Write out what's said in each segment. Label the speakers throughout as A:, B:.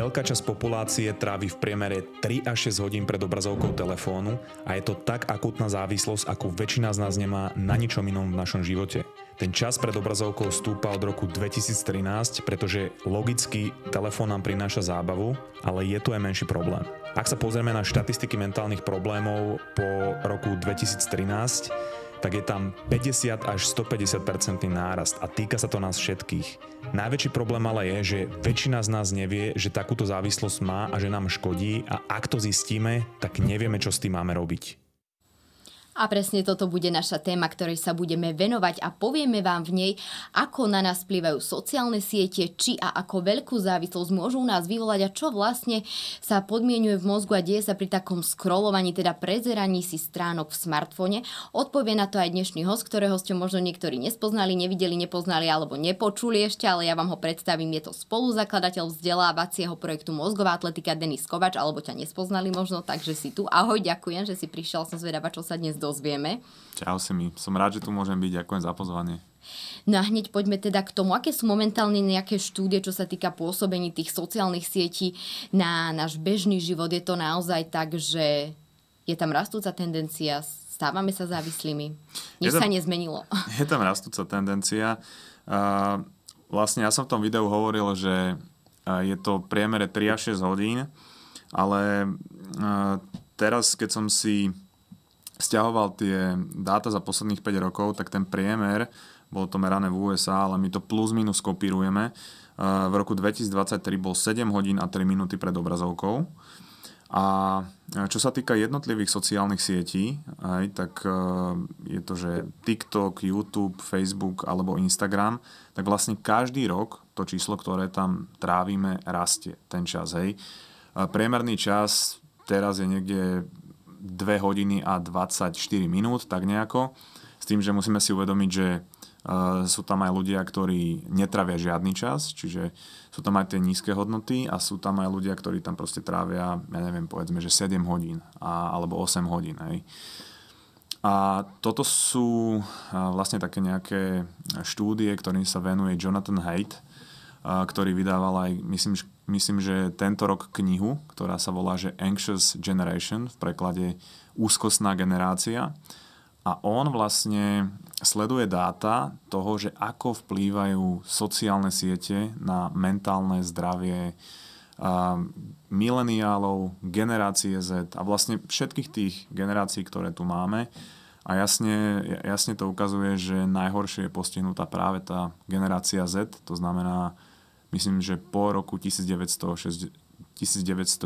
A: Veľká časť populácie trávi v priemere 3 až 6 hodín pred obrazovkou telefónu a je to tak akutná závislosť, ako väčšina z nás nemá na ničom inom v našom živote. Ten čas pred obrazovkou stúpa od roku 2013, pretože logicky telefón nám prináša zábavu, ale je tu aj menší problém. Ak sa pozrieme na štatistiky mentálnych problémov po roku 2013, tak je tam 50 až 150 nárast a týka sa to nás všetkých. Najväčší problém ale je, že väčšina z nás nevie, že takúto závislosť má a že nám škodí a ak to zistíme, tak nevieme, čo s tým máme robiť.
B: A presne toto bude naša téma, ktorej sa budeme venovať a povieme vám v nej, ako na nás vplyvajú sociálne siete, či a ako veľkú závislosť môžu nás vyvolať a čo vlastne sa podmienuje v mozgu a deje sa pri takom scrollovaní, teda prezeraní si stránok v smartfóne. Odpovie na to aj dnešný host, ktorého ste možno niektorí nespoznali, nevideli, nepoznali alebo nepočuli ešte, ale ja vám ho predstavím. Je to spoluzakladateľ vzdelávacieho projektu Mozgová atletika Denis Kovač, alebo ťa nespoznali možno, takže si tu. Ahoj, ďakujem, že si prišiel, som zvedavá, čo sa dnes do dozvieme.
A: Čau mi, som rád, že tu môžem byť, ďakujem za pozvanie.
B: No a hneď poďme teda k tomu, aké sú momentálne nejaké štúdie, čo sa týka pôsobení tých sociálnych sietí na náš bežný život. Je to naozaj tak, že je tam rastúca tendencia, stávame sa závislými. Nič sa nezmenilo.
A: Je tam rastúca tendencia. Uh, vlastne ja som v tom videu hovoril, že je to priemere 3 až 6 hodín, ale uh, teraz, keď som si stiahoval tie dáta za posledných 5 rokov, tak ten priemer, bolo to merané v USA, ale my to plus minus kopírujeme, eh, v roku 2023 bol 7 hodín a 3 minúty pred obrazovkou. A eh, čo sa týka jednotlivých sociálnych sietí, aj, tak eh, je to, že TikTok, YouTube, Facebook alebo Instagram, tak vlastne každý rok to číslo, ktoré tam trávime, rastie ten čas. Hej. Priemerný čas teraz je niekde 2 hodiny a 24 minút, tak nejako. S tým, že musíme si uvedomiť, že e, sú tam aj ľudia, ktorí netravia žiadny čas, čiže sú tam aj tie nízke hodnoty a sú tam aj ľudia, ktorí tam proste trávia, ja neviem, povedzme, že 7 hodín a, alebo 8 hodín. Hej. A toto sú e, vlastne také nejaké štúdie, ktorým sa venuje Jonathan Haidt, ktorý vydával aj, myslím, myslím, že tento rok knihu, ktorá sa volá že Anxious Generation, v preklade úzkostná generácia. A on vlastne sleduje dáta toho, že ako vplývajú sociálne siete na mentálne zdravie mileniálov, generácie Z a vlastne všetkých tých generácií, ktoré tu máme. A jasne, jasne to ukazuje, že najhoršie je postihnutá práve tá generácia Z, to znamená myslím, že po roku 1960, 1996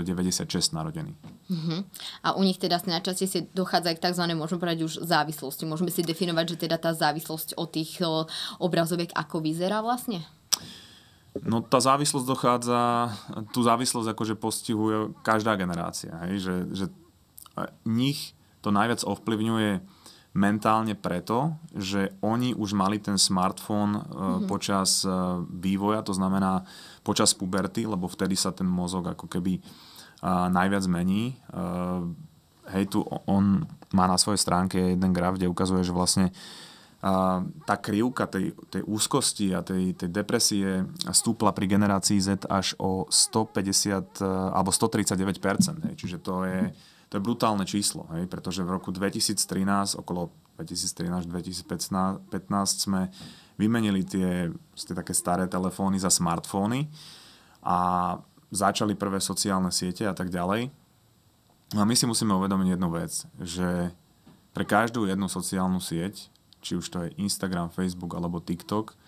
A: narodený.
B: Uh-huh. A u nich teda najčastejšie dochádza aj k tzv. môžeme povedať už závislosti. Môžeme si definovať, že teda tá závislosť od tých e, obrazoviek ako vyzerá vlastne?
A: No tá závislosť dochádza, tú závislosť akože postihuje každá generácia. Hej? Že, že e, nich to najviac ovplyvňuje Mentálne preto, že oni už mali ten smartfón mm-hmm. počas e, vývoja, to znamená počas puberty, lebo vtedy sa ten mozog ako keby e, najviac mení. Hej, tu on má na svojej stránke jeden graf, kde ukazuje, že vlastne tá krivka tej, tej úzkosti a tej, tej depresie stúpla pri generácii Z až o 150 alebo 139%. Hej. Čiže to je mhm to je brutálne číslo, hej, pretože v roku 2013, okolo 2013-2015 sme vymenili tie, tie také staré telefóny za smartfóny a začali prvé sociálne siete a tak ďalej. No a my si musíme uvedomiť jednu vec, že pre každú jednu sociálnu sieť, či už to je Instagram, Facebook alebo TikTok,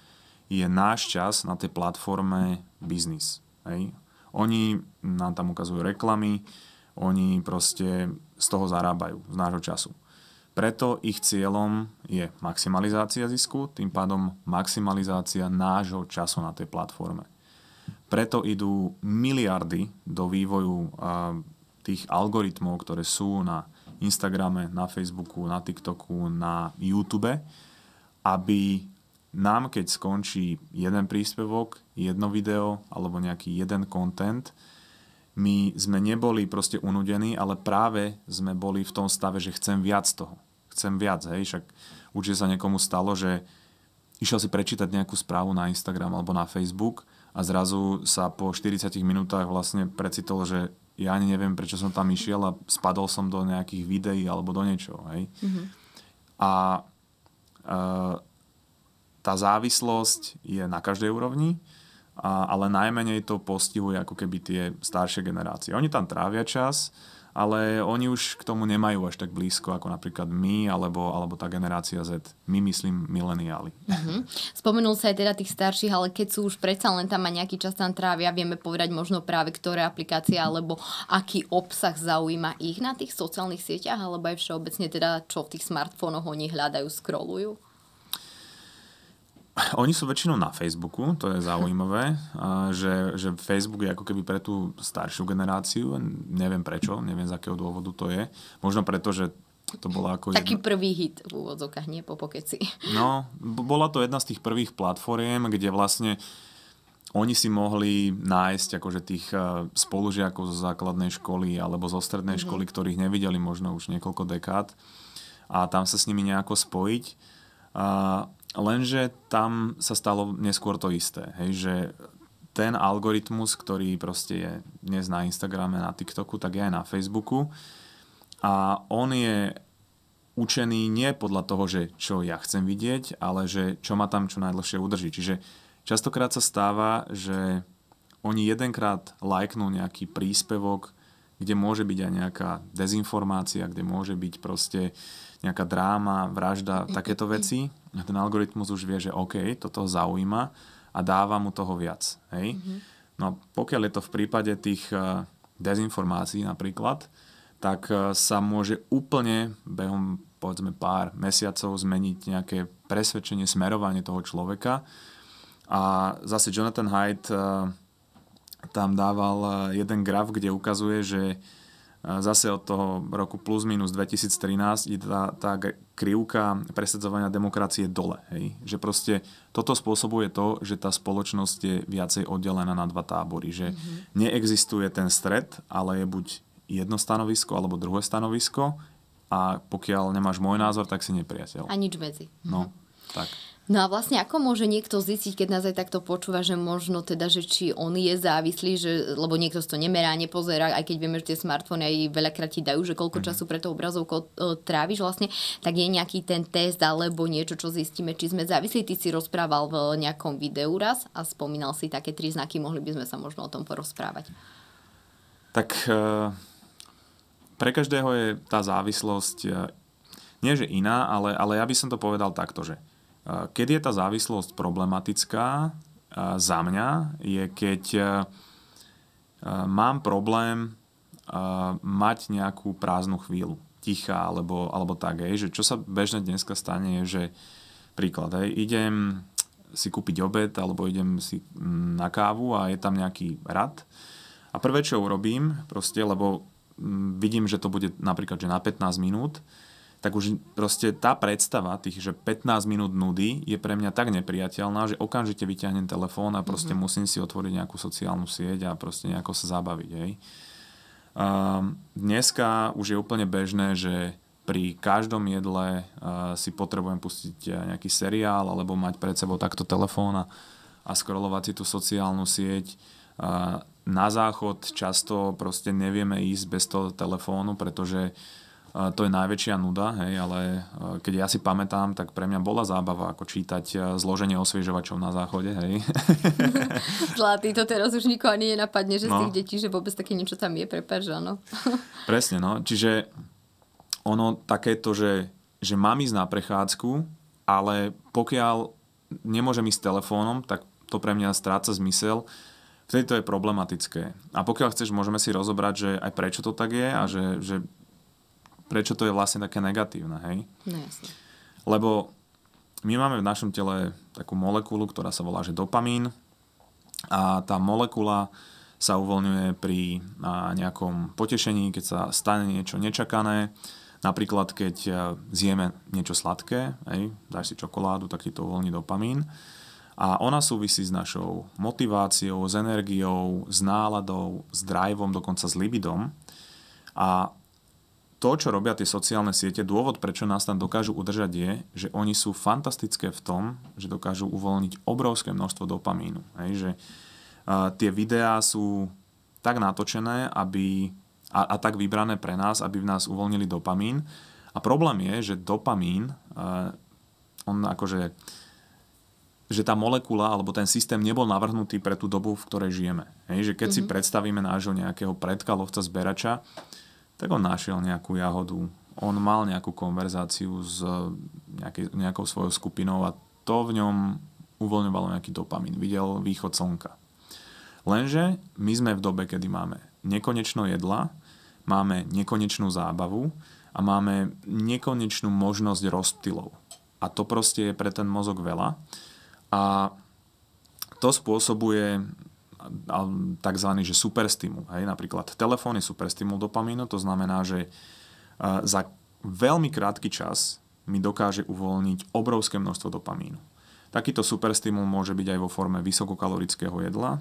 A: je náš čas na tej platforme biznis. Hej. Oni nám tam ukazujú reklamy, oni proste z toho zarábajú, z nášho času. Preto ich cieľom je maximalizácia zisku, tým pádom maximalizácia nášho času na tej platforme. Preto idú miliardy do vývoju tých algoritmov, ktoré sú na Instagrame, na Facebooku, na TikToku, na YouTube, aby nám, keď skončí jeden príspevok, jedno video alebo nejaký jeden content, my sme neboli proste unudení, ale práve sme boli v tom stave, že chcem viac toho. Chcem viac, hej, však určite sa niekomu stalo, že išiel si prečítať nejakú správu na Instagram alebo na Facebook a zrazu sa po 40 minútach vlastne precitol, že ja ani neviem, prečo som tam išiel a spadol som do nejakých videí alebo do niečoho, hej. Mm-hmm. A uh, tá závislosť je na každej úrovni, a, ale najmenej to postihuje ako keby tie staršie generácie. Oni tam trávia čas, ale oni už k tomu nemajú až tak blízko ako napríklad my alebo, alebo tá generácia Z. My myslím mileniáli.
B: Mm-hmm. Spomenul sa aj teda tých starších, ale keď sú už predsa len tam a nejaký čas tam trávia, vieme povedať možno práve ktoré aplikácie alebo aký obsah zaujíma ich na tých sociálnych sieťach alebo aj všeobecne teda čo v tých smartfónoch oni hľadajú, scrollujú?
A: Oni sú väčšinou na Facebooku, to je zaujímavé, že, že Facebook je ako keby pre tú staršiu generáciu, neviem prečo, neviem z akého dôvodu to je. Možno preto, že to bola ako... Taký
B: jedna... prvý hit v úvodzokách, nie po pokeci. No,
A: bola to jedna z tých prvých platformiem, kde vlastne oni si mohli nájsť akože tých e, spolužiakov zo základnej školy alebo zo strednej mm-hmm. školy, ktorých nevideli možno už niekoľko dekád a tam sa s nimi nejako spojiť. A Lenže tam sa stalo neskôr to isté, hej, že ten algoritmus, ktorý proste je dnes na Instagrame, na TikToku, tak je aj na Facebooku a on je učený nie podľa toho, že čo ja chcem vidieť, ale že čo ma tam čo najdlhšie udrží. Čiže častokrát sa stáva, že oni jedenkrát lajknú nejaký príspevok, kde môže byť aj nejaká dezinformácia, kde môže byť proste uh, nejaká dráma, vražda, takéto veci, ten algoritmus už vie, že OK, toto ho zaujíma a dáva mu toho viac. Hej? Mm-hmm. No pokiaľ je to v prípade tých eh, dezinformácií napríklad, tak eh, sa môže úplne behom povedzme pár mesiacov zmeniť nejaké presvedčenie, smerovanie toho človeka. A zase Jonathan Haidt eh, tam dával jeden graf, kde ukazuje, že zase od toho roku plus minus 2013 je tá, tá krivka presadzovania demokracie dole. Hej? Že proste toto spôsobuje to, že tá spoločnosť je viacej oddelená na dva tábory. Že mm-hmm. neexistuje ten stred, ale je buď jedno stanovisko alebo druhé stanovisko a pokiaľ nemáš môj názor, tak si nepriateľ. A
B: nič medzi. No, mhm. tak. No a vlastne ako môže niekto zistiť, keď nás aj takto počúva, že možno teda, že či on je závislý, že, lebo niekto si to nemerá, nepozerá, aj keď vieme, že tie smartfóny aj veľakrát ti dajú, že koľko mm-hmm. času pre to obrazovko e, tráviš vlastne, tak je nejaký ten test alebo niečo, čo zistíme, či sme závislí. Ty si rozprával v nejakom videu raz a spomínal si také tri znaky, mohli by sme sa možno o tom porozprávať.
A: Tak e, pre každého je tá závislosť e, nie že iná, ale, ale ja by som to povedal takto, že keď je tá závislosť problematická za mňa, je keď e, e, mám problém e, mať nejakú prázdnu chvíľu, tichá alebo, alebo tak, hej, že čo sa bežne dneska stane je, že príklad, hej, idem si kúpiť obed alebo idem si mm, na kávu a je tam nejaký rad a prvé, čo urobím, proste, lebo mm, vidím, že to bude napríklad že na 15 minút, tak už proste tá predstava tých, že 15 minút nudy je pre mňa tak nepriateľná, že okamžite vyťahnem telefón a proste mm-hmm. musím si otvoriť nejakú sociálnu sieť a proste nejako sa zabaviť. Hej. Um, dneska už je úplne bežné, že pri každom jedle uh, si potrebujem pustiť eh, nejaký seriál alebo mať pred sebou takto telefón a, a scrollovať si tú sociálnu sieť. Uh, na záchod často proste nevieme ísť bez toho telefónu, pretože uh, to je najväčšia nuda, hej, ale e, keď ja si pamätám, tak pre mňa bola zábava ako čítať e, zloženie osviežovačov na záchode, hej.
B: Zlatý, to teraz už nikoho ani nenapadne, že no. z tých detí, že vôbec také niečo tam je, prepáč, áno.
A: Presne, no. Čiže ono takéto, že, že mám ísť na prechádzku, ale pokiaľ nemôžem ísť s telefónom, tak to pre mňa stráca zmysel. Vtedy to je problematické. A pokiaľ chceš, môžeme si rozobrať, že aj prečo to tak je a že, že prečo to je vlastne také negatívne, hej? No jasne. Lebo my máme v našom tele takú molekulu, ktorá sa volá, že dopamín a tá molekula sa uvoľňuje pri nejakom potešení, keď sa stane niečo nečakané. Napríklad, keď e, zjeme niečo sladké, hej, dáš si čokoládu, tak ti to uvoľní dopamín. A ona súvisí s našou motiváciou, s energiou, s náladou, s driveom, dokonca s libidom. A to, čo robia tie sociálne siete, dôvod, prečo nás tam dokážu udržať je, že oni sú fantastické v tom, že dokážu uvoľniť obrovské množstvo dopamínu. Hej, že uh, tie videá sú tak natočené, aby, a, a tak vybrané pre nás, aby v nás uvoľnili dopamín. A problém je, že dopamín, uh, on akože že tá molekula alebo ten systém nebol navrhnutý pre tú dobu, v ktorej žijeme. Hej, že keď mm-hmm. si mhm. predstavíme nášho nejakého predka, lovca, zberača, uh, tak on našiel nejakú jahodu. On mal nejakú konverzáciu s eh, nejaký, nejakou svojou skupinou a to v ňom uvoľňovalo nejaký dopamin. Videl východ slnka. Lenže my sme v dobe, kedy máme nekonečno jedla, máme nekonečnú zábavu a máme nekonečnú možnosť rozptylov. A to proste je pre ten mozog veľa. A to spôsobuje tzv. Že superstimul. Hej? Napríklad telefón je superstimul dopamínu, to znamená, že e, za veľmi krátky čas mi dokáže uvoľniť obrovské množstvo dopamínu. Takýto superstimul môže byť aj vo forme vysokokalorického jedla,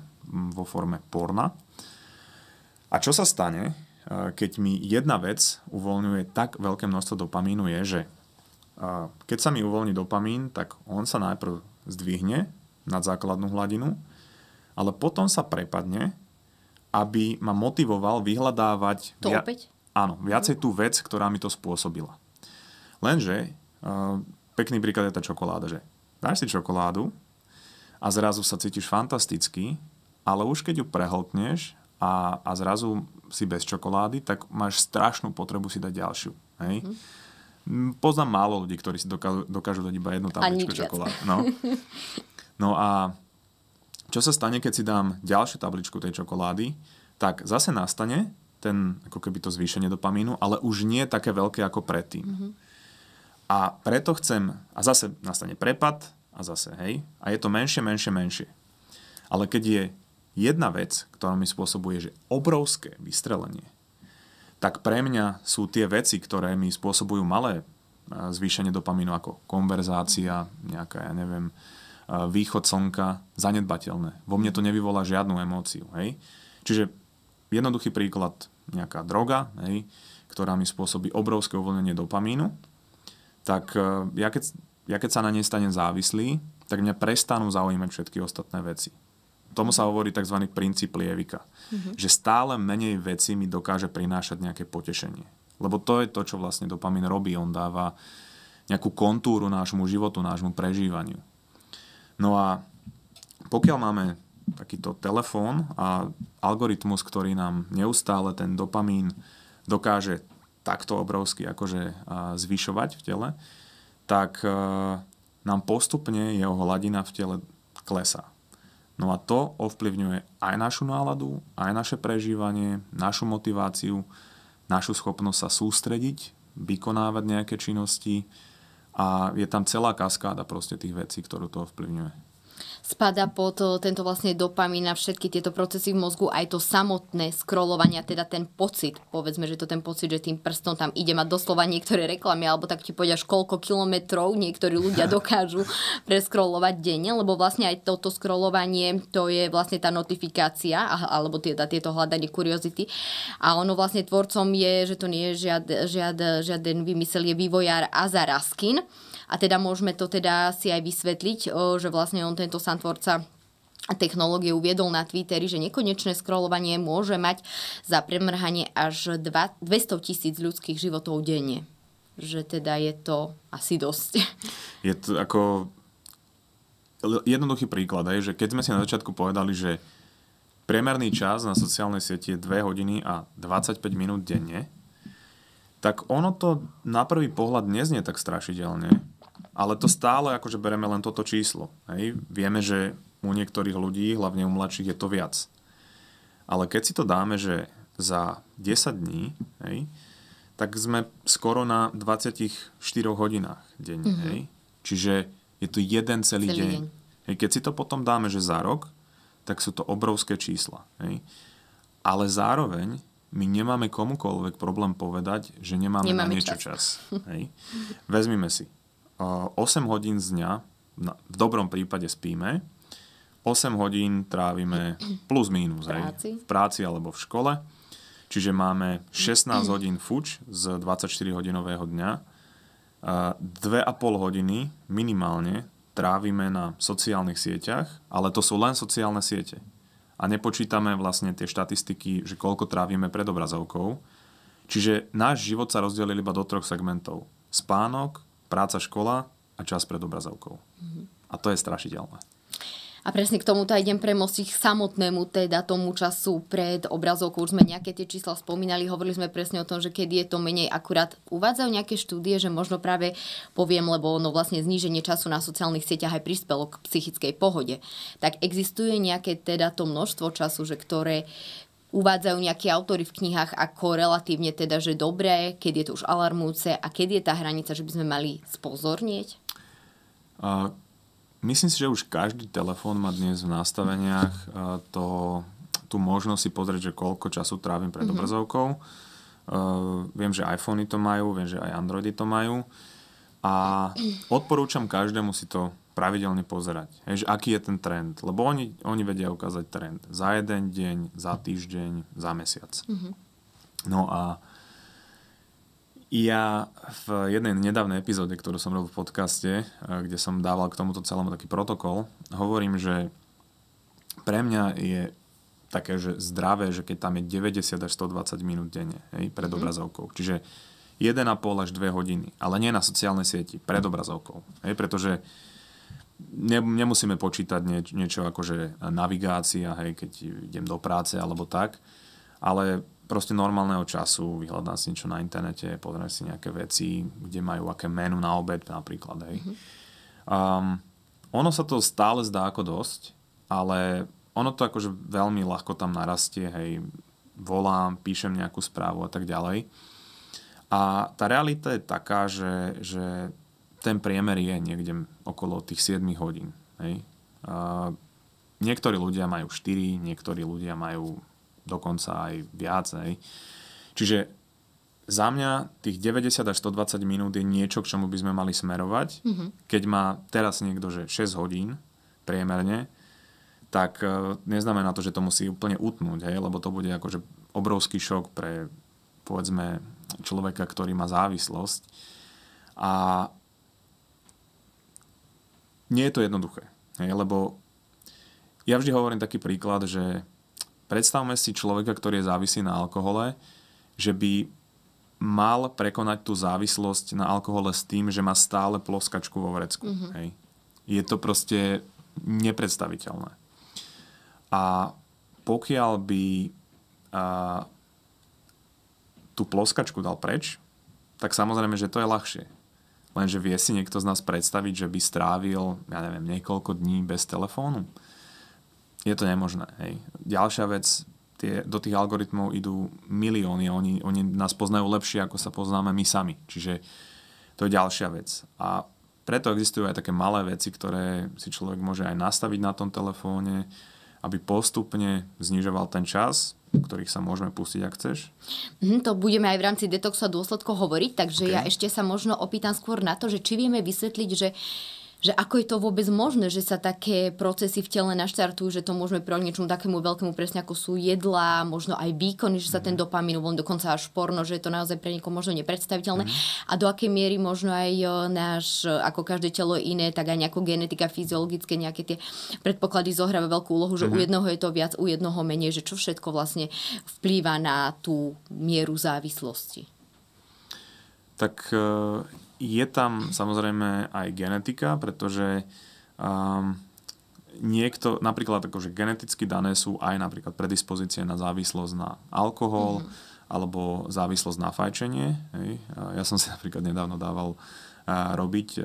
A: vo forme porna. A čo sa stane, e, keď mi jedna vec uvoľňuje tak veľké množstvo dopamínu, je, že e, keď sa mi uvoľní dopamín, tak on sa najprv zdvihne nad základnú hladinu, ale potom sa prepadne, aby ma motivoval vyhľadávať... To via- opäť? Áno, viacej tú vec, ktorá mi to spôsobila. Lenže, uh, pekný príklad je tá čokoláda, že dáš si čokoládu a zrazu sa cítiš fantasticky, ale už keď ju prehltneš a, a zrazu si bez čokolády, tak máš strašnú potrebu si dať ďalšiu. Hej? Mhm. mm Poznám málo ľudí, ktorí si dokážu, dokážu dať iba jednu tabličku čokolády. No. no a čo sa stane, keď si dám ďalšiu tabličku tej čokolády, tak zase nastane ten, ako keby to zvýšenie dopamínu, ale už nie také veľké ako predtým. Mm-hmm. A preto chcem, a zase nastane prepad, a zase, hej, a je to menšie, menšie, menšie. Ale keď je jedna vec, ktorá mi spôsobuje, že obrovské vystrelenie, tak pre mňa sú tie veci, ktoré mi spôsobujú malé zvýšenie dopamínu, ako konverzácia, nejaká, ja neviem, uh, východ slnka zanedbateľné. Vo mne to nevyvolá žiadnu emóciu. Hej? Čiže jednoduchý príklad, nejaká droga, hej, ktorá mi spôsobí obrovské uvoľnenie dopamínu, tak e, ja keď, ja keď sa na nej stane závislý, tak mňa prestanú zaujímať všetky ostatné veci. Tomu sa hovorí tzv. princíp lievika. Mm-hmm. Že stále menej veci mi dokáže prinášať nejaké potešenie. Lebo to je to, čo vlastne dopamin robí. On dáva nejakú kontúru nášmu životu, nášmu prežívaniu. No a pokiaľ máme takýto telefón a algoritmus, ktorý nám neustále ten dopamín dokáže takto obrovsky akože zvyšovať v tele, tak e, nám postupne jeho hladina v tele klesá. No a to ovplyvňuje aj našu náladu, aj naše prežívanie, našu motiváciu, našu schopnosť sa sústrediť, vykonávať nejaké činnosti, a je tam celá kaskáda proste tých vecí, ktorú to ovplyvňuje
B: spada pod eh, tento vlastne dopamín a všetky tieto procesy v mozgu, aj to samotné skrolovanie, teda ten pocit, povedzme, že to ten pocit, že tým prstom tam ide mať doslova niektoré reklamy, alebo tak ti povedaš, koľko kilometrov niektorí ľudia dokážu preskrolovať denne, lebo vlastne aj toto skrolovanie, to je vlastne tá notifikácia, alebo teda tieto hľadanie kuriozity. A ono vlastne tvorcom je, že to nie je žiad, žiad, žiaden vymysel, je vývojár Azaraskin, a teda môžeme to teda si aj vysvetliť, že vlastne on tento santvorca technológie uviedol na Twitteri, že nekonečné scrollovanie môže mať za premrhanie až 200 tisíc ľudských životov denne. Že teda je to asi dosť.
A: Je to ako jednoduchý príklad, aj, že keď sme si na začiatku povedali, že priemerný čas na sociálnej sieti je 2 hodiny a 25 minút denne, tak ono to na prvý pohľad neznie tak strašidelne, ale to stále akože bereme len toto číslo. Hej? Vieme, že u niektorých ľudí, hlavne u mladších, je to viac. Ale keď si to dáme, že za 10 dní, hej, tak sme skoro na 24 hodinách denne. Mm-hmm. Hej? Čiže je to jeden celý, celý deň. deň. Hej, keď si to potom dáme, že za rok, tak sú to obrovské čísla. Hej? Ale zároveň my nemáme komukoľvek problém povedať, že nemáme, nemáme na niečo čas. čas hej? Vezmime si, 8 eh, hodín z dňa, v dobrom prípade spíme, 8 hodín trávime plus mínus práci. v práci alebo v škole. Čiže máme 16 hodín fuč z 24-hodinového dňa. 2,5 eh, hodiny minimálne trávime na sociálnych sieťach, ale to sú len sociálne siete. A nepočítame vlastne tie štatistiky, že koľko trávime pred obrazovkou. Čiže náš život sa rozdelil iba do troch segmentov. Spánok, práca, škola a čas pred obrazovkou. Mm-hmm. A to je strašidelné.
B: A presne k tomuto aj idem premostiť k samotnému teda tomu času pred obrazovkou. Už sme nejaké tie čísla spomínali, hovorili sme presne o tom, že keď je to menej, akurát uvádzajú nejaké štúdie, že možno práve poviem, lebo ono vlastne zníženie času na sociálnych sieťach aj prispelo k psychickej pohode. Tak existuje nejaké teda to množstvo času, že ktoré uvádzajú nejakí autory v knihách ako relatívne teda, že dobré, keď je to už alarmujúce a keď je tá hranica, že by sme mali spozornieť?
A: Uh, myslím si, že už každý telefón má dnes v nastaveniach uh, to, tú možnosť si pozrieť, že koľko času trávim pred mm-hmm. obrazovkou. Uh, viem, že iPhony to majú, viem, že aj Androidy to majú. A odporúčam každému si to pravidelne pozerať, hej, že aký je ten trend, lebo oni, oni vedia ukázať trend za jeden deň, za týždeň, za mesiac. Mm-hmm. No a ja v jednej nedávnej epizóde, ktorú som robil v podcaste, e, kde som dával k tomuto celému taký protokol, hovorím, že pre mňa je také, že zdravé, že keď tam je 90 až 120 minút denne hej, pred mm-hmm. obrazovkou. Čiže 1,5 až 2 hodiny, ale nie na sociálnej sieti, pred obrazovkou. Hej, pretože uh, ne, nemusíme počítať nie, niečo ako že navigácia, hej, keď idem do práce alebo tak, ale proste normálneho času, vyhľadám si niečo na internete, pozriem si nejaké veci, kde majú aké menu na obed napríklad. Hej. Mm-hmm. Um, ono sa to stále zdá ako dosť, ale ono to akože veľmi ľahko tam narastie, hej, volám, píšem nejakú správu a tak ďalej. A tá realita je taká, že, že ten priemer je niekde okolo tých 7 hodín. Hej? A niektorí ľudia majú 4, niektorí ľudia majú dokonca aj viac. Hej? Čiže za mňa tých 90 až 120 minút je niečo, k čomu by sme mali smerovať. Mm-hmm. Keď má teraz niekto, že 6 hodín priemerne, tak e, neznamená to, že to musí úplne utnúť, hej? lebo to bude akože obrovský šok pre povedzme človeka, ktorý má závislosť. A nie je to jednoduché. Hej, lebo ja vždy hovorím taký príklad, že predstavme si človeka, ktorý je závislý na alkohole, že by mal prekonať tú závislosť na alkohole s tým, že má stále ploskačku vo vrecku. Mm-hmm. Hej. Je to proste nepredstaviteľné. A pokiaľ by a, tú ploskačku dal preč, tak samozrejme, že to je ľahšie. Lenže vie si niekto z nás predstaviť, že by strávil, ja neviem, niekoľko dní bez telefónu? Je to nemožné. Hej. Ďalšia vec, tie, do tých algoritmov idú milióny oni, oni nás poznajú lepšie, ako sa poznáme my sami. Čiže to je ďalšia vec. A preto existujú aj také malé veci, ktoré si človek môže aj nastaviť na tom telefóne, aby postupne znižoval ten čas, ktorých sa môžeme pustiť, ak chceš?
B: Mm, to budeme aj v rámci detoxu a dôsledkov hovoriť, takže okay. ja ešte sa možno opýtam skôr na to, že či vieme vysvetliť, že uh, že ako je to vôbec možné, že sa také procesy v tele naštartujú, že to môžeme pro niečomu takému veľkému presne ako sú jedla možno aj výkony, že sa ten mhm. dopamín, von dokonca až porno, že je to naozaj pre niekoho možno nepredstaviteľné. Mm-hmm. A do akej miery možno aj e, náš, e, ako každé telo iné, tak aj nejaká genetika, fyziologické nejaké tie predpoklady zohráva veľkú úlohu, že mm-hmm. u mhm. jednoho je to viac, u jednoho menej, že čo všetko vlastne vplýva na tú mieru závislosti.
A: Tak e, je tam samozrejme aj genetika, pretože um, niekto, napríklad akože geneticky dané sú aj napríklad predispozície na závislosť na alkohol mm-hmm. alebo závislosť na fajčenie. Hej. Ja som si napríklad nedávno dával a robiť e,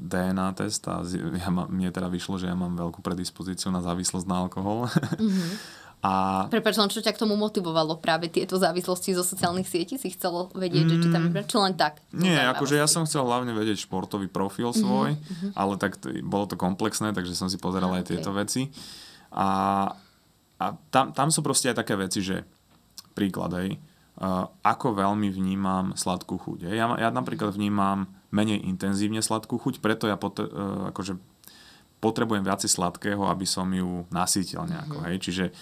A: DNA test a ja ma, mne teda vyšlo, že ja mám veľkú predispozíciu na závislosť na alkohol. Mm-hmm. A... Prepač,
B: len čo ťa k tomu motivovalo práve tieto závislosti zo sociálnych sietí? Si chcelo vedieť, mm, že či tam mm. čo len tak?
A: Nie, akože ja som chcel hlavne vedieť športový profil mhm, svoj, mm-hmm. ale tak t- bolo to komplexné, takže som si pozeral aj okay. tieto veci. A, a tam, tam sú proste aj také veci, že príklad, hej, uh, ako veľmi vnímam sladkú chuť. Hej. Ja, ja napríklad vnímam menej intenzívne sladkú chuť, preto ja pot- uh, akože potrebujem viacej sladkého, aby som ju nasýtil nejako. Mm-hmm. Hej. Čiže uh,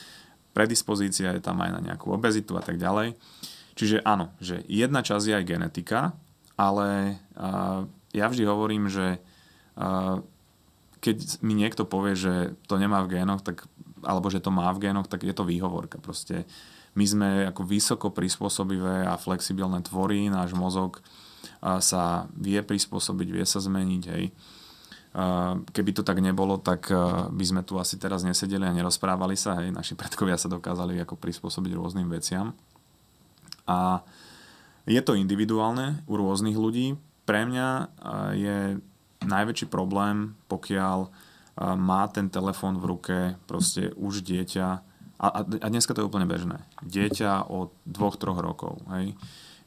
A: predispozícia je tam aj na nejakú obezitu a tak ďalej. Čiže áno, že jedna časť je aj genetika, ale uh, ja vždy hovorím, že uh, keď mi niekto povie, že to nemá v génoch, tak, alebo že to má v génoch, tak je to výhovorka. Proste my sme ako vysoko prispôsobivé a flexibilné tvory, náš mozog sa vie prispôsobiť, vie sa zmeniť, hej. Uh, Keby to tak nebolo, tak e, by sme tu asi teraz nesedeli a nerozprávali sa. Hej, naši predkovia sa dokázali ako prispôsobiť rôznym veciam. A je to individuálne u rôznych ľudí. Pre mňa e, je najväčší problém, pokiaľ e, má ten telefón v ruke proste už dieťa, a, a dneska to je úplne bežné, dieťa od 2-3 rokov. Hej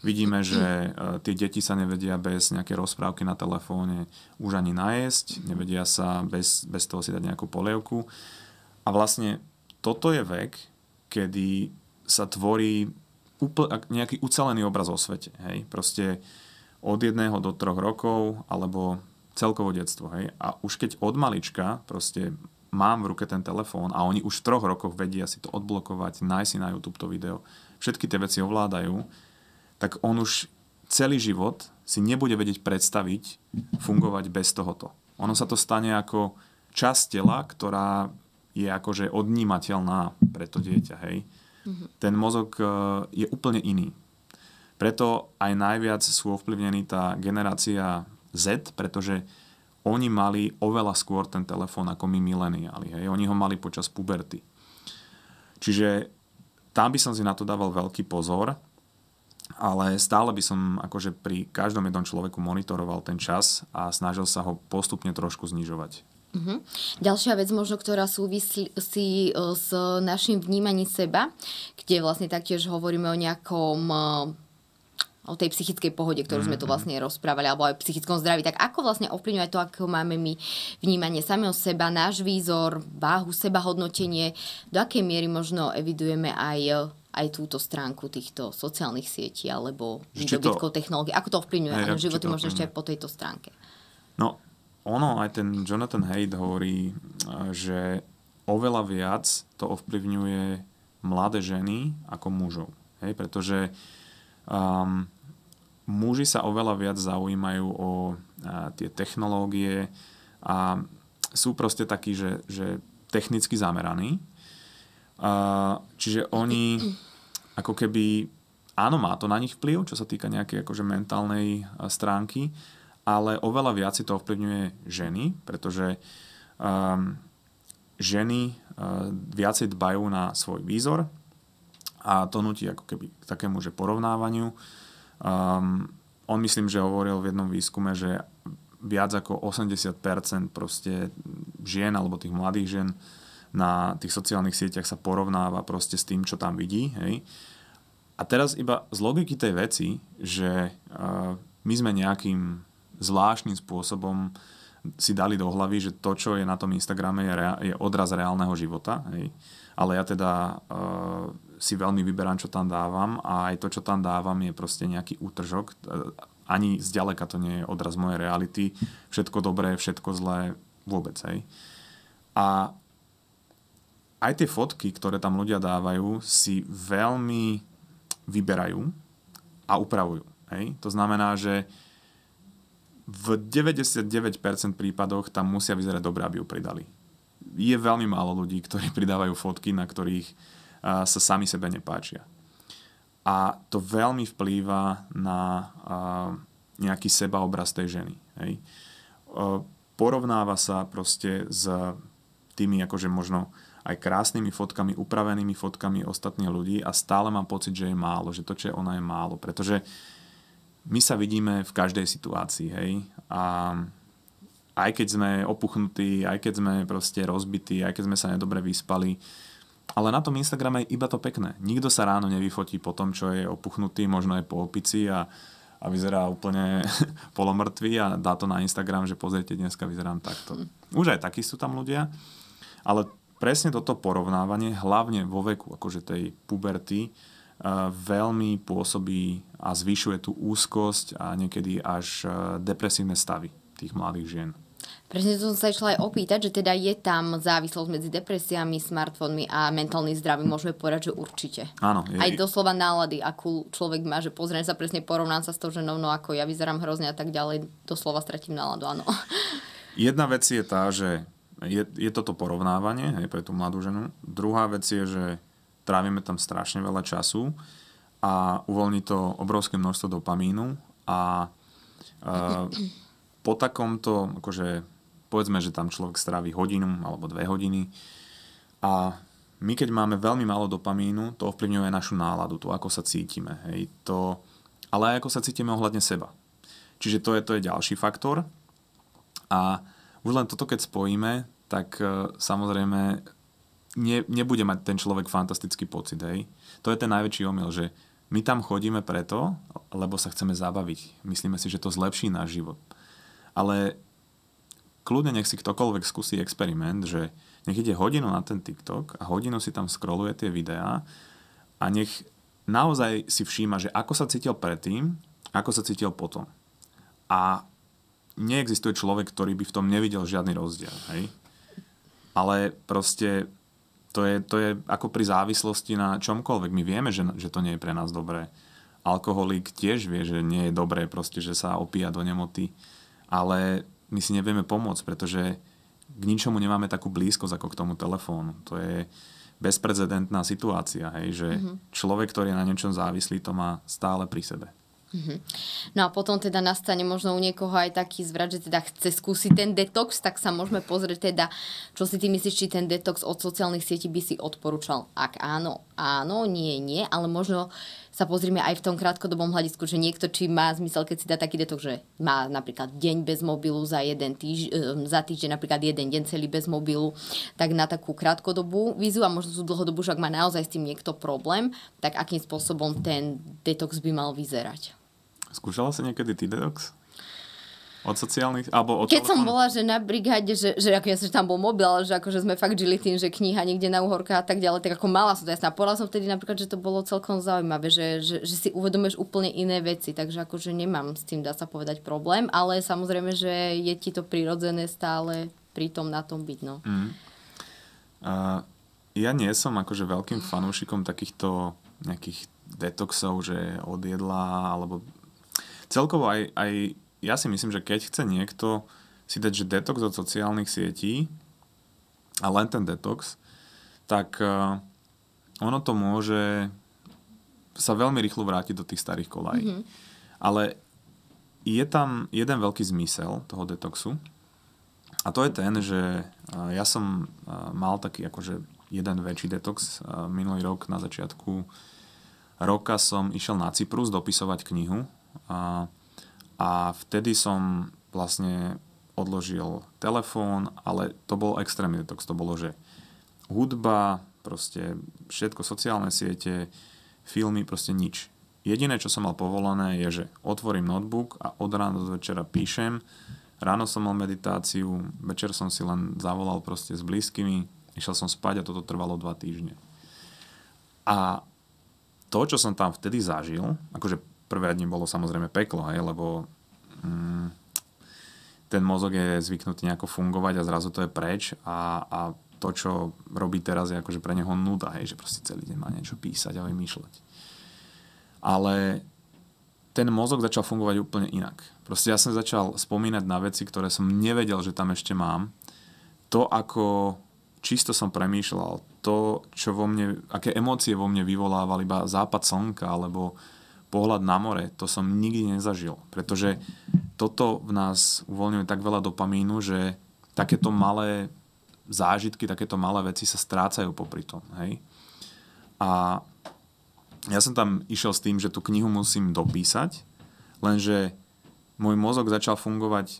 A: Vidíme, že eh, tie deti sa nevedia bez nejaké rozprávky na telefóne už ani najesť, nevedia sa bez, bez toho si dať nejakú polievku. A vlastne toto je vek, kedy sa tvorí úpl- nejaký ucelený obraz o svete. Hej? Proste od jedného do troch rokov, alebo celkovo detstvo. Hej? A už keď od malička proste mám v ruke ten telefón a oni už v troch rokoch vedia si to odblokovať, nájsť si na YouTube to video. Všetky tie veci ovládajú, tak on už celý život si nebude vedieť predstaviť fungovať bez tohoto. Ono sa to stane ako časť tela, ktorá je akože odnímateľná pre to dieťa, hej. Mhm. Ten mozog e, je úplne iný. Preto aj najviac sú ovplyvnení tá generácia Z, pretože oni mali oveľa skôr ten telefón ako my mileniali. Hej. Oni ho mali počas puberty. Čiže tam by som si na to dával veľký pozor ale stále by som akože pri každom jednom človeku monitoroval ten čas a snažil sa ho postupne trošku znižovať.
B: Mhm. Ďalšia vec možno, ktorá súvisí e, s našim vnímaním seba, kde vlastne taktiež hovoríme o nejakom e, o tej psychickej pohode, ktorú mhm, sme tu mhm. vlastne rozprávali, alebo aj psychickom zdraví, tak ako vlastne ovplyvňuje to, ako máme my vnímanie samého seba, náš výzor, váhu, seba hodnotenie, do akej miery možno evidujeme aj e, aj túto stránku týchto sociálnych sietí alebo výdobytkov to... technológií. Ako to ovplyvňuje hey, životy možno ešte aj po tejto stránke?
A: No, ono, aj ten Jonathan Haidt hovorí, e, že oveľa viac to ovplyvňuje mladé ženy ako mužov. Hej, pretože um, muži sa oveľa viac zaujímajú o a, e, tie technológie a sú proste takí, že, že technicky zameraní Uh, čiže oni ako keby, áno, má to na nich vplyv, čo sa týka nejakej akože mentálnej stránky, ale oveľa viac si to ovplyvňuje ženy, pretože um, ženy uh, viacej dbajú na svoj výzor a to nutí ako keby k takému že porovnávaniu. Um, on myslím, že hovoril v jednom výskume, že viac ako 80% proste žien alebo tých mladých žien uh, na tých sociálnych sieťach sa porovnáva proste s tým, čo tam vidí. Hej. A teraz iba z logiky tej veci, že uh, my sme nejakým zvláštnym spôsobom si dali do hlavy, že to, čo je na tom Instagrame, je, rea- je odraz reálneho života. Hej. Ale ja teda uh, si veľmi vyberám, čo tam dávam a aj to, čo tam dávam, je proste nejaký útržok. Eh, ani zďaleka to nie je odraz mojej reality. Všetko dobré, všetko zlé, vôbec. Hej. A aj tie fotky, ktoré tam ľudia dávajú, si veľmi vyberajú a upravujú. Hej? To znamená, že v 99% prípadoch tam musia vyzerať dobré, aby ju pridali. Je veľmi málo ľudí, ktorí pridávajú fotky, na ktorých sa sami sebe nepáčia. A to veľmi vplýva na nejaký sebaobraz tej ženy. Hej? Porovnáva sa proste s tými akože možno aj krásnymi fotkami, upravenými fotkami ostatných ľudí a stále mám pocit, že je málo, že to, čo je ona, je málo, pretože my sa vidíme v každej situácii, hej, a aj keď sme opuchnutí, aj keď sme proste rozbití, aj keď sme sa nedobre vyspali, ale na tom Instagrame je iba to pekné. Nikto sa ráno nevyfotí po tom, čo je opuchnutý, možno je po opici a, a vyzerá úplne polomrtvý a dá to na Instagram, že pozrite, dneska vyzerám takto. Už aj takí sú tam ľudia, ale presne toto porovnávanie, hlavne vo veku akože tej puberty, eh, veľmi pôsobí a zvyšuje tú úzkosť a niekedy až eh, depresívne stavy tých mladých žien.
B: Presne som sa išla aj opýtať, že teda je tam závislosť medzi depresiami, smartfónmi a mentálnym zdravím. Môžeme povedať, že určite.
A: Áno. Je... Aj doslova
B: nálady, akú človek má, že pozriem sa presne, porovnám sa s tou ženou, no ako ja vyzerám hrozne a tak ďalej, doslova stratím náladu, áno.
A: Jedna vec je tá, že je, je toto porovnávanie hej, pre tú mladú ženu. Druhá vec je, že trávime tam strašne veľa času a uvoľní to obrovské množstvo dopamínu a e, po takomto, akože povedzme, že tam človek strávi hodinu alebo dve hodiny a my keď máme veľmi málo dopamínu, to ovplyvňuje našu náladu, to ako sa cítime, hej, to, ale aj ako sa cítime ohľadne seba. Čiže to je, to je ďalší faktor a už len toto, keď spojíme, tak e, samozrejme ne, nebude mať ten človek fantastický pocit. Hej. To je ten najväčší omyl, že my tam chodíme preto, lebo sa chceme zabaviť. Myslíme si, že to zlepší náš život. Ale kľudne nech si ktokoľvek skúsi experiment, že nech ide hodinu na ten TikTok a hodinu si tam scrolluje tie videá a nech naozaj si všíma, že ako sa cítil predtým, ako sa cítil potom. A neexistuje človek, ktorý by v tom nevidel žiadny rozdiel. Hej? ale proste to je, to je ako pri závislosti na čomkoľvek. My vieme, že, že to nie je pre nás dobré. Alkoholik tiež vie, že nie je dobré proste, že sa opíja do nemoty, ale my si nevieme pomôcť, pretože k ničomu nemáme takú blízkosť ako k tomu telefónu. To je bezprecedentná situácia, hej, že mm-hmm. človek, ktorý je na niečom závislý, to má stále pri sebe.
B: Mm-hmm. No a potom teda nastane možno u niekoho aj taký zvrat, že teda chce skúsiť ten detox, tak sa môžeme pozrieť teda, čo si ty myslíš, či ten detox od sociálnych sietí by si odporúčal. Ak áno, áno, nie, nie, ale možno sa pozrieme aj v tom krátkodobom hľadisku, že niekto či má zmysel, keď si dá taký detox, že má napríklad deň bez mobilu za jeden týž, ehm, za týždeň napríklad jeden deň celý bez mobilu, tak na takú krátkodobú vízu a možno sú dlhodobú, že ak má naozaj s tým niekto problém, tak akým spôsobom ten detox by mal vyzerať.
A: Skúšala si niekedy ty detox? Od sociálnych, alebo od Keď som
B: bola, že na brigáde, že, že ako ja som, že tam bol mobil, ale že akože sme fakt žili tým, že kniha niekde na uhorka a tak ďalej, tak ako mala som to jasná. Povedala som vtedy napríklad, že to bolo celkom zaujímavé, že, že, že si uvedomuješ úplne iné veci, takže akože nemám s tým, dá sa povedať, problém, ale samozrejme, že je ti to prirodzené stále pri tom na tom byť, no.
A: Mm. A ja nie som akože veľkým fanúšikom takýchto nejakých detoxov, že od jedla alebo celkovo aj, aj ja si myslím, že keď chce niekto si dať, že detox od sociálnych sietí a len ten detox, tak uh, ono to môže sa veľmi rýchlo vrátiť do tých starých kolají. Mm-hmm. Ale je tam jeden veľký zmysel toho detoxu a to je ten, že uh, ja som uh, mal taký akože jeden väčší detox. Minulý rok na začiatku roka som išiel na Cyprus dopisovať knihu a, a vtedy som vlastne odložil telefón, ale to bol extrémny detox. To bolo, že hudba, proste všetko, sociálne siete, filmy, proste nič. Jediné, čo som mal povolené, je, že otvorím notebook a od rána do večera píšem. Ráno som mal meditáciu, večer som si len zavolal proste s blízkymi, išiel som spať a toto trvalo dva týždne. A to, čo som tam vtedy zažil, akože prvé dni bolo samozrejme peklo, hej, lebo mm, ten mozog je zvyknutý nejako fungovať a zrazu to je preč a, a to, čo robí teraz, je akože pre neho nuda, hej, že proste celý deň má niečo písať a vymýšľať. Ale ten mozog začal fungovať úplne inak. Proste ja som začal spomínať na veci, ktoré som nevedel, že tam ešte mám. To, ako čisto som premýšľal, to, čo vo mne, aké emócie vo mne vyvolával iba západ slnka, alebo uh, pohľad na more, to som nikdy nezažil, pretože toto v nás uvoľňuje tak veľa dopamínu, že takéto malé zážitky, takéto malé veci sa strácajú popri tom. Hej? A ja som tam išiel s tým, že tú knihu musím dopísať, lenže môj mozog začal fungovať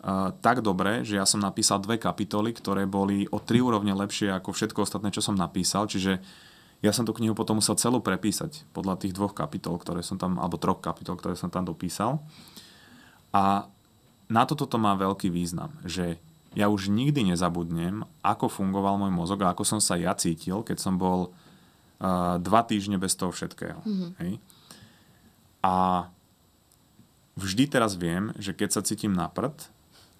A: uh, tak dobre, že ja som napísal dve kapitoly, ktoré boli o tri úrovne lepšie ako všetko ostatné, čo som napísal. Čiže uh, ja som tú knihu potom musel celú prepísať podľa tých dvoch kapitol, ktoré som tam, alebo troch kapitol, ktoré som tam dopísal. A na toto to má veľký význam, že ja už nikdy nezabudnem, ako fungoval môj mozog a ako som sa ja cítil, keď som bol uh, dva týždne bez toho všetkého. Mm-hmm. Hej? A vždy teraz viem, že keď sa cítim na prd,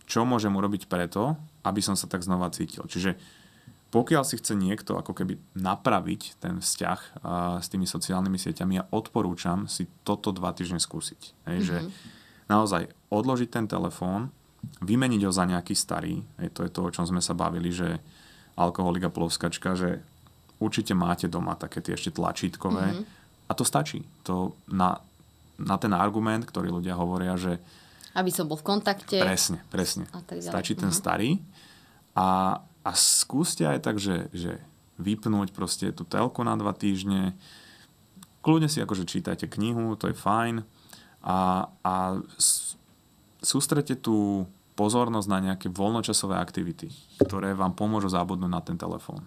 A: čo môžem urobiť preto, aby som sa tak znova cítil. Čiže uh, pokiaľ si chce niekto ako keby napraviť ten vzťah uh, s tými sociálnymi sieťami, ja odporúčam si toto dva týždne skúsiť. Hej, mm-hmm. že mhm. naozaj odložiť ten telefón, vymeniť ho za nejaký starý, hej, to je to, o čom sme sa bavili, že alkoholika plovskačka, že určite máte doma také tie ešte tlačítkové mm-hmm. a to stačí. To na, na ten argument, ktorý ľudia hovoria, že
B: aby som bol v kontakte. Presne,
A: presne. A tak ďalej. Stačí ten uh-huh. starý a a skúste aj tak, že, že vypnúť proste tú telku na dva týždne. Kľudne si akože čítajte knihu, to je fajn. A, a sústrete tú pozornosť na nejaké voľnočasové aktivity, ktoré vám pomôžu zabudnúť na ten telefón.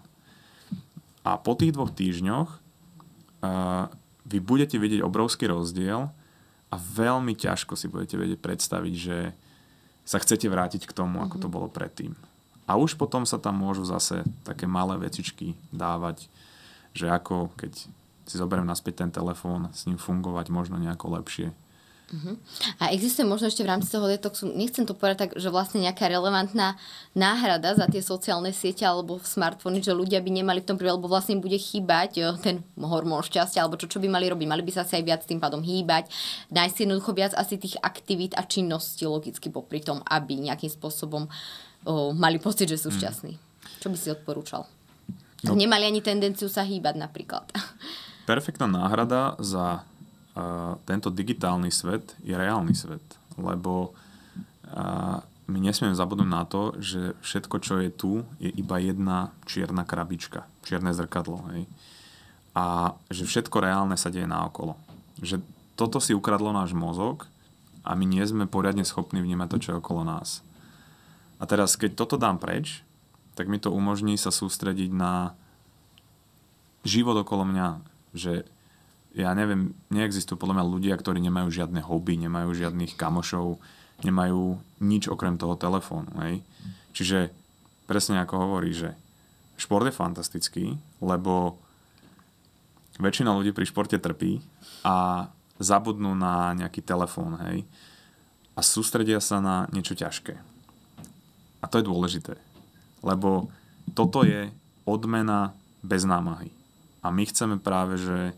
A: A po tých dvoch týždňoch uh, vy budete vidieť obrovský rozdiel a veľmi ťažko si budete vedieť predstaviť, že sa chcete vrátiť k tomu, ako to mhm. bolo predtým. A už potom sa tam môžu zase také malé vecičky dávať, že ako keď si zoberiem naspäť ten telefón, s ním fungovať možno nejako lepšie.
B: Uh-huh. A existuje možno ešte v rámci toho detoxu, nechcem to povedať tak, že vlastne nejaká relevantná náhrada za tie sociálne siete alebo smartfóny, že ľudia by nemali v tom príle, lebo vlastne bude chýbať jo, eh, ten hormón šťastia, alebo čo, čo by mali robiť, mali by sa asi aj viac tým pádom hýbať, nájsť jednoducho viac asi tých aktivít a činností logicky popri tom, aby nejakým spôsobom uh, o, mali pocit, že sú mm. šťastní. Mm. Čo by si odporúčal? No. Nemali ani tendenciu sa hýbať napríklad.
A: Perfektná náhrada za uh, tento digitálny svet je reálny svet, lebo uh, my nesmieme zabudnúť na to, že všetko, čo je tu, je iba jedna čierna krabička, čierne zrkadlo. Hej? A že všetko reálne sa deje naokolo. Že toto si ukradlo náš mozog a my nie sme poriadne schopní vnímať to, čo je okolo nás. A teraz, keď toto dám preč, tak mi to umožní sa sústrediť na život okolo mňa, že ja neviem, neexistujú podľa mňa ľudia, ktorí nemajú žiadne hobby, nemajú žiadnych kamošov, nemajú nič okrem toho telefónu. Hej? Čiže presne ako hovorí, že šport je fantastický, lebo väčšina ľudí pri športe trpí a zabudnú na nejaký telefón hej? a sústredia sa na niečo ťažké. A to je dôležité, lebo toto je odmena bez námahy. A my chceme práve, že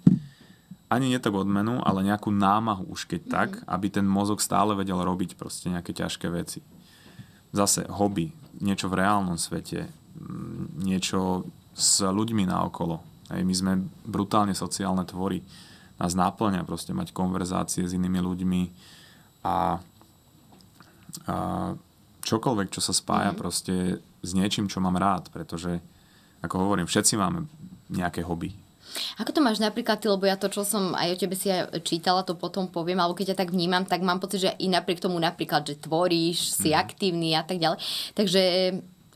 A: ani tak odmenu, ale nejakú námahu už keď mm-hmm. tak, aby ten mozog stále vedel robiť proste nejaké ťažké veci. Zase hobby, niečo v reálnom svete, mm, niečo s ľuďmi naokolo. Hej, my sme brutálne sociálne tvory. Nás náplňa proste mať konverzácie s inými ľuďmi a, a čokoľvek, čo sa spája mm-hmm. proste s niečím, čo mám rád, pretože ako hovorím, všetci máme nejaké hobby.
B: Ako to máš napríklad ty, lebo ja to, čo som aj o tebe si aj čítala, to potom poviem, alebo keď ja tak vnímam, tak mám pocit, že i napriek tomu napríklad, že tvoríš, si mm. aktívny a tak ďalej. Takže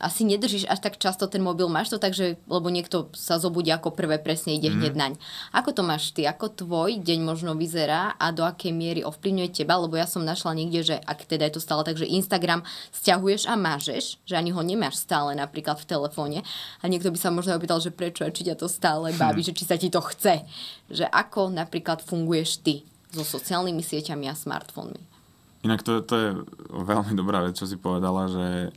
B: asi nedržíš až tak často ten mobil, máš to tak, že, lebo niekto sa zobudí ako prvé, presne ide mm. hneď naň. Ako to máš ty? Ako tvoj deň možno vyzerá a do akej miery ovplyvňuje teba? Lebo ja som našla niekde, že ak teda je to stále tak, že Instagram stiahuješ a mážeš, že ani ho nemáš stále napríklad v telefóne. A niekto by sa možno opýtal, že prečo a či ťa to stále hm. baví, hm. že či sa ti to chce. Že ako napríklad funguješ ty so sociálnymi sieťami a smartfónmi?
A: Inak to, to je veľmi dobrá vec, čo si povedala, že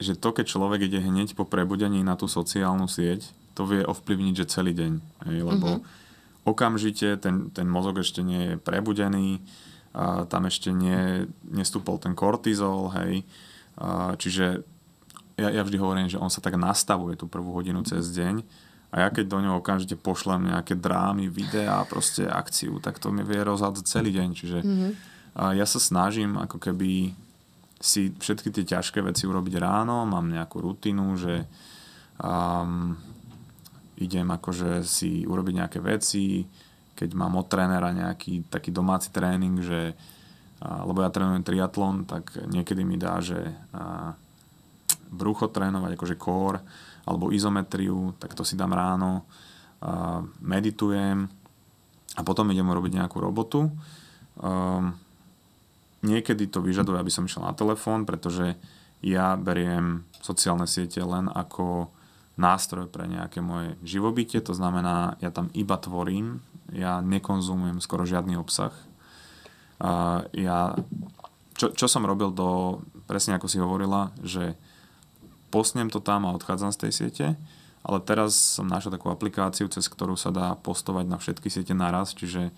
A: že to, keď človek ide hneď po prebudení na tú sociálnu sieť, to vie ovplyvniť, že celý deň. Hej, lebo mm-hmm. okamžite ten, ten mozog ešte nie je prebudený, a tam ešte nie, nestúpol ten kortizol, hej. A, čiže ja, ja vždy hovorím, že on sa tak nastavuje tú prvú hodinu cez deň a ja keď do neho okamžite pošlem nejaké drámy, videá, proste akciu, tak to mi vie rozhádzať celý deň. Čiže mm-hmm. a ja sa snažím ako keby si všetky tie ťažké veci urobiť ráno, mám nejakú rutinu, že um, idem akože si urobiť nejaké veci, keď mám od trénera nejaký taký domáci tréning, že, uh, lebo ja trénujem triatlon, tak niekedy mi dá, že uh, brucho trénovať, akože core, alebo izometriu, tak to si dám ráno, uh, meditujem a potom idem urobiť nejakú robotu. Um, niekedy to vyžaduje, aby som išiel na telefón, pretože ja beriem sociálne siete len ako nástroj pre nejaké moje živobytie, to znamená, ja tam iba tvorím, ja nekonzumujem skoro žiadny obsah. Uh, ja, čo, čo som robil do, presne ako si hovorila, že posnem to tam a odchádzam z tej siete, ale teraz som našiel takú aplikáciu, cez ktorú sa dá postovať na všetky siete naraz, čiže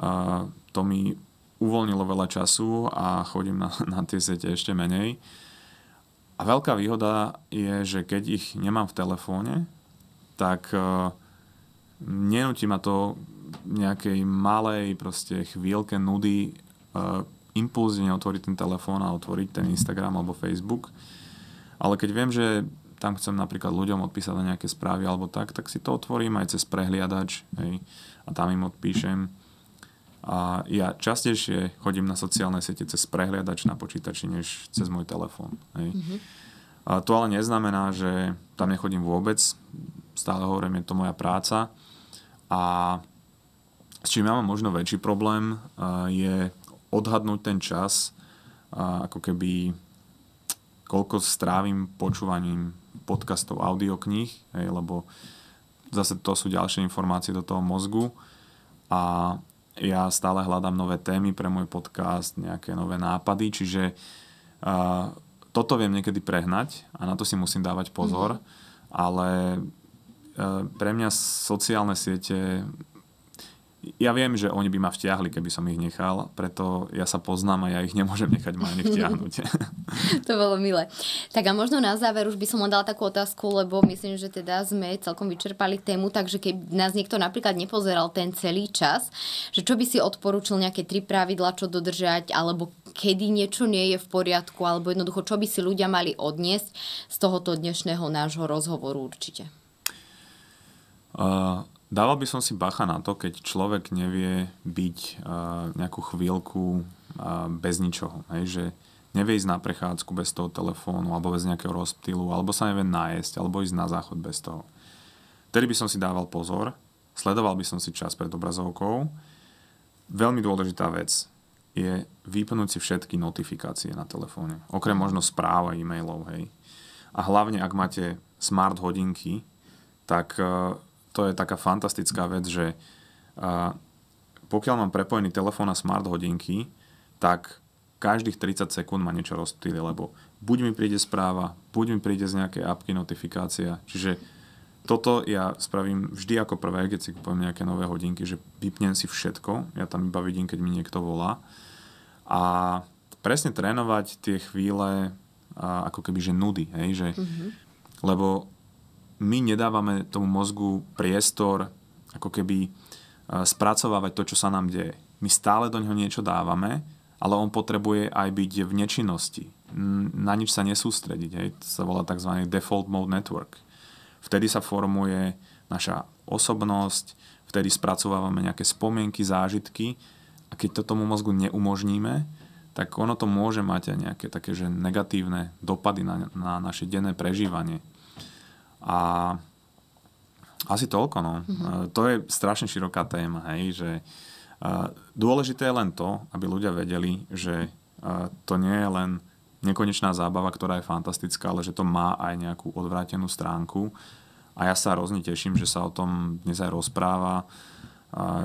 A: uh, to mi uvoľnilo veľa času a chodím na, na tie siete ešte menej. A veľká výhoda je, že keď ich nemám v telefóne, tak uh, nenúti ma to nejakej malej proste chvíľke nudy uh, impulzívne otvoriť ten telefón a otvoriť ten Instagram alebo Facebook. Ale keď viem, že tam chcem napríklad ľuďom odpísať na nejaké správy alebo tak, tak si to otvorím aj cez prehliadač hej, a tam im odpíšem a ja častejšie chodím na sociálne siete cez prehliadač na počítači, než cez môj telefón. Mm-hmm. A to ale neznamená, že tam nechodím vôbec. Stále hovorím, je to moja práca. A s čím ja mám možno väčší problém, je odhadnúť ten čas, ako keby koľko strávim počúvaním podcastov, audiokníh, lebo zase to sú ďalšie informácie do toho mozgu a ja stále hľadám nové témy pre môj podcast, nejaké nové nápady, čiže uh, toto viem niekedy prehnať a na to si musím dávať pozor, mm. ale uh, pre mňa sociálne siete ja viem, že oni by ma vtiahli, keby som ich nechal, preto ja sa poznám a ja ich nemôžem nechať ma vtiahnuť.
B: to bolo milé. Tak a možno na záver už by som dala takú otázku, lebo myslím, že teda sme celkom vyčerpali tému, takže keď nás niekto napríklad nepozeral ten celý čas, že čo by si odporúčil nejaké tri pravidla, čo dodržať, alebo kedy niečo nie je v poriadku, alebo jednoducho, čo by si ľudia mali odniesť z tohoto dnešného nášho rozhovoru určite?
A: Uh Dával by som si bacha na to, keď človek nevie byť uh, nejakú chvíľku uh, bez ničoho. Hej? Že nevie ísť na prechádzku bez toho telefónu, alebo bez nejakého rozptýlu, alebo sa nevie nájsť, alebo ísť na záchod bez toho. Vtedy by som si dával pozor, sledoval by som si čas pred obrazovkou. Veľmi dôležitá vec je vypnúť si všetky notifikácie na telefóne. Okrem možno správ a e-mailov, hej. A hlavne, ak máte smart hodinky, tak eh, to je taká fantastická vec, že a, pokiaľ mám prepojený telefón a smart hodinky, tak každých 30 sekúnd ma niečo rozptýli, lebo buď mi príde správa, buď mi príde z nejaké apky notifikácia. Čiže toto ja spravím vždy ako prvé, keď si kupujem nejaké nové hodinky, že vypnem si všetko, ja tam iba vidím, keď mi niekto volá. A presne trénovať tie chvíle a ako keby, že nudy, hej, že, mm-hmm. lebo my nedávame tomu mozgu priestor ako keby e, spracovávať to, čo sa nám deje. My stále do neho niečo dávame, ale on potrebuje aj byť v nečinnosti. Na nič sa nesústrediť. Hej. To sa volá tzv. default mode network. Vtedy sa formuje naša osobnosť, vtedy spracovávame nejaké spomienky, zážitky a keď to tomu mozgu neumožníme, tak ono to môže mať aj nejaké také že negatívne dopady na, na naše denné prežívanie. A asi toľko, no. Mm-hmm. To je strašne široká téma, hej, že e, dôležité je len to, aby ľudia vedeli, že e, to nie je len nekonečná zábava, ktorá je fantastická, ale že to má aj nejakú odvrátenú stránku. A ja sa hrozne teším, že sa o tom dnes aj rozpráva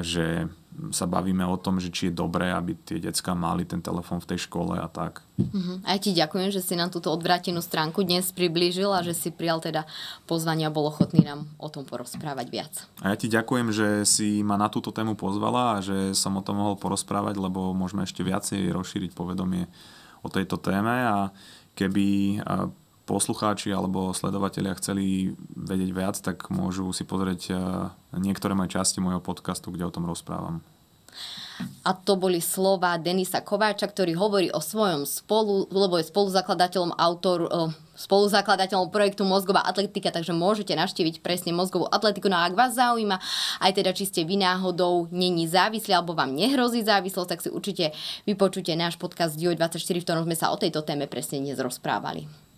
A: že sa bavíme o tom, že či je dobré, aby tie decka mali ten telefón v tej škole a tak.
B: Uh-huh. A ja ti ďakujem, že si nám túto odvratenú stránku dnes priblížil a že si prijal teda pozvanie a bol ochotný nám o tom porozprávať viac.
A: A ja ti ďakujem, že si ma na túto tému pozvala a že som o tom mohol porozprávať, lebo môžeme ešte viacej rozšíriť povedomie o tejto téme a keby poslucháči alebo sledovatelia chceli vedieť viac, tak môžu si pozrieť eh, niektoré moje časti môjho podcastu, kde o tom rozprávam.
B: A to boli slova Denisa Kováča, ktorý hovorí o svojom spolu, lebo je spoluzakladateľom autor, eh, spoluzakladateľom projektu Mozgová atletika, takže môžete navštíviť presne mozgovú atletiku. No a ak vás zaujíma, aj teda či ste vy náhodou není závislí alebo vám nehrozí závislosť, tak si určite vypočujte náš podcast Dio24, v ktorom sme sa o tejto téme presne dnes rozprávali.